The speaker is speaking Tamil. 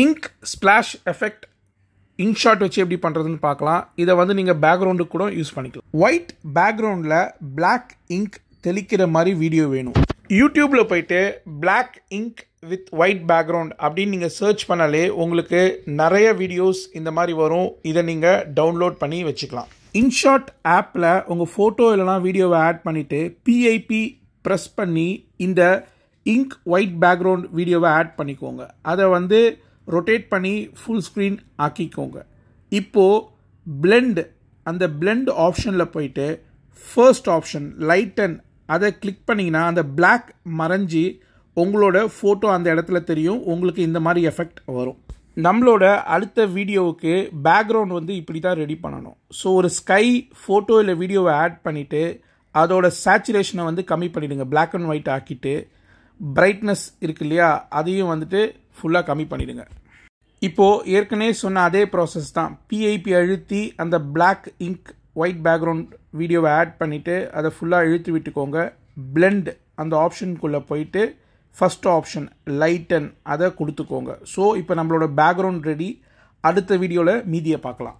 இங்க் ஸ்பிளாஷ் எஃபெக்ட் இன்ஷாட் வச்சு எப்படி பண்ணுறதுன்னு பார்க்கலாம் இதை வந்து நீங்கள் பேக்ரவுண்டுக்கு கூட யூஸ் பண்ணிக்கலாம் ஒயிட் பேக்ரவுண்டில் பிளாக் இங்க் தெளிக்கிற மாதிரி வீடியோ வேணும் யூடியூப்பில் போயிட்டு black ink with white background அப்படின்னு நீங்கள் சர்ச் பண்ணாலே உங்களுக்கு நிறைய வீடியோஸ் இந்த மாதிரி வரும் இதை நீங்கள் டவுன்லோட் பண்ணி வச்சுக்கலாம் இன்ஷாட் ஆப்பில் உங்கள் ஃபோட்டோ இல்லைனா வீடியோவை ஆட் பண்ணிவிட்டு பிஐபி ப்ரெஸ் பண்ணி இந்த இங்க் ஒயிட் பேக்ரவுண்ட் வீடியோவை ஆட் பண்ணிக்கோங்க அதை வந்து ரொட்டேட் பண்ணி ஃபுல் ஸ்க்ரீன் ஆக்கிக்கோங்க இப்போது பிளெண்ட் அந்த பிளெண்ட் ஆப்ஷனில் போயிட்டு ஃபர்ஸ்ட் ஆப்ஷன் லைட்டன் அதை கிளிக் பண்ணிங்கன்னா அந்த பிளாக் மறைஞ்சி உங்களோட ஃபோட்டோ அந்த இடத்துல தெரியும் உங்களுக்கு இந்த மாதிரி எஃபெக்ட் வரும் நம்மளோட அடுத்த வீடியோவுக்கு பேக்ரவுண்ட் வந்து இப்படி தான் ரெடி பண்ணணும் ஸோ ஒரு ஸ்கை ஃபோட்டோ இல்லை வீடியோவை ஆட் பண்ணிவிட்டு அதோட சேச்சுரேஷனை வந்து கம்மி பண்ணிவிடுங்க பிளாக் அண்ட் ஒயிட் ஆக்கிட்டு பிரைட்னஸ் இருக்கு இல்லையா அதையும் வந்துட்டு ஃபுல்லாக கம்மி பண்ணிவிடுங்க இப்போது ஏற்கனவே சொன்ன அதே ப்ராசஸ் தான் பிஐபி அழுத்தி அந்த பிளாக் இங்க் ஒயிட் பேக்ரவுண்ட் வீடியோவை ஆட் பண்ணிவிட்டு அதை ஃபுல்லாக இழுத்து விட்டுக்கோங்க பிளெண்ட் அந்த ஆப்ஷனுக்குள்ளே போயிட்டு ஃபஸ்ட் ஆப்ஷன் லைட்டன் அதை கொடுத்துக்கோங்க ஸோ இப்போ நம்மளோட பேக்ரவுண்ட் ரெடி அடுத்த வீடியோவில் மீதியை பார்க்கலாம்